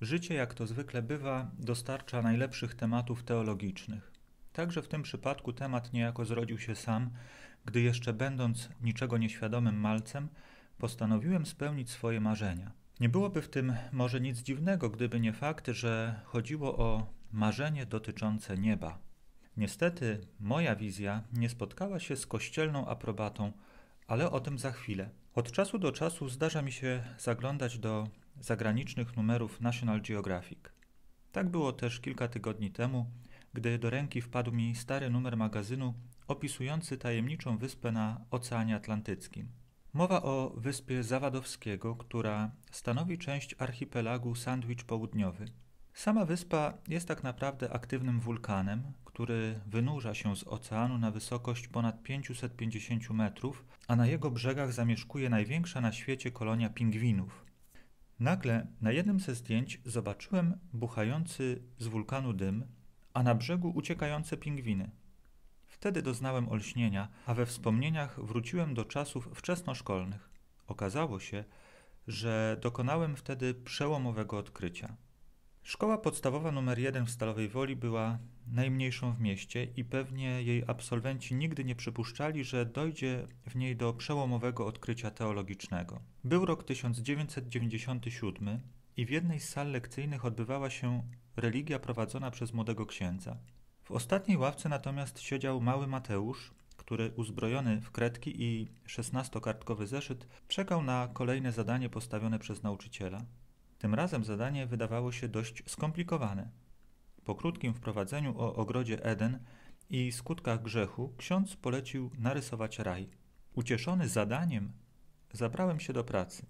Życie, jak to zwykle bywa, dostarcza najlepszych tematów teologicznych. Także w tym przypadku temat niejako zrodził się sam, gdy jeszcze będąc niczego nieświadomym malcem, postanowiłem spełnić swoje marzenia. Nie byłoby w tym może nic dziwnego, gdyby nie fakt, że chodziło o marzenie dotyczące nieba. Niestety moja wizja nie spotkała się z kościelną aprobatą ale o tym za chwilę. Od czasu do czasu zdarza mi się zaglądać do zagranicznych numerów National Geographic. Tak było też kilka tygodni temu, gdy do ręki wpadł mi stary numer magazynu opisujący tajemniczą wyspę na Oceanie Atlantyckim. Mowa o wyspie Zawadowskiego, która stanowi część archipelagu Sandwich Południowy – Sama wyspa jest tak naprawdę aktywnym wulkanem, który wynurza się z oceanu na wysokość ponad 550 metrów, a na jego brzegach zamieszkuje największa na świecie kolonia pingwinów. Nagle na jednym ze zdjęć zobaczyłem buchający z wulkanu dym, a na brzegu uciekające pingwiny. Wtedy doznałem olśnienia, a we wspomnieniach wróciłem do czasów wczesnoszkolnych. Okazało się, że dokonałem wtedy przełomowego odkrycia. Szkoła podstawowa numer 1 w Stalowej Woli była najmniejszą w mieście i pewnie jej absolwenci nigdy nie przypuszczali, że dojdzie w niej do przełomowego odkrycia teologicznego. Był rok 1997 i w jednej z sal lekcyjnych odbywała się religia prowadzona przez młodego księdza. W ostatniej ławce natomiast siedział mały Mateusz, który uzbrojony w kredki i szesnastokartkowy zeszyt czekał na kolejne zadanie postawione przez nauczyciela. Tym razem zadanie wydawało się dość skomplikowane. Po krótkim wprowadzeniu o ogrodzie Eden i skutkach grzechu, ksiądz polecił narysować raj. Ucieszony zadaniem, zabrałem się do pracy.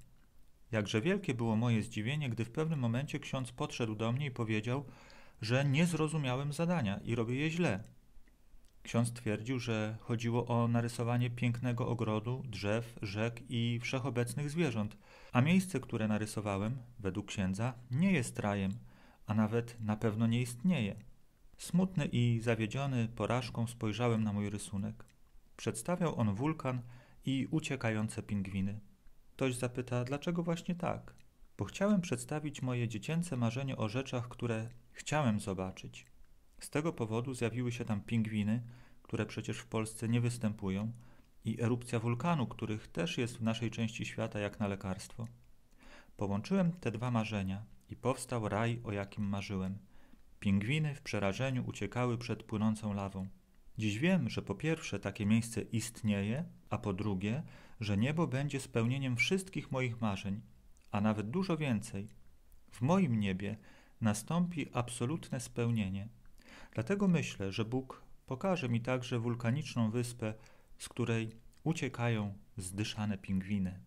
Jakże wielkie było moje zdziwienie, gdy w pewnym momencie ksiądz podszedł do mnie i powiedział, że nie zrozumiałem zadania i robię je źle. Ksiądz twierdził, że chodziło o narysowanie pięknego ogrodu, drzew, rzek i wszechobecnych zwierząt, a miejsce, które narysowałem, według księdza, nie jest rajem, a nawet na pewno nie istnieje. Smutny i zawiedziony porażką spojrzałem na mój rysunek. Przedstawiał on wulkan i uciekające pingwiny. Ktoś zapyta, dlaczego właśnie tak? Bo chciałem przedstawić moje dziecięce marzenie o rzeczach, które chciałem zobaczyć. Z tego powodu zjawiły się tam pingwiny, które przecież w Polsce nie występują, i erupcja wulkanu, których też jest w naszej części świata jak na lekarstwo. Połączyłem te dwa marzenia i powstał raj, o jakim marzyłem. Pingwiny w przerażeniu uciekały przed płynącą lawą. Dziś wiem, że po pierwsze takie miejsce istnieje, a po drugie, że niebo będzie spełnieniem wszystkich moich marzeń, a nawet dużo więcej. W moim niebie nastąpi absolutne spełnienie. Dlatego myślę, że Bóg Pokaże mi także wulkaniczną wyspę, z której uciekają zdyszane pingwiny.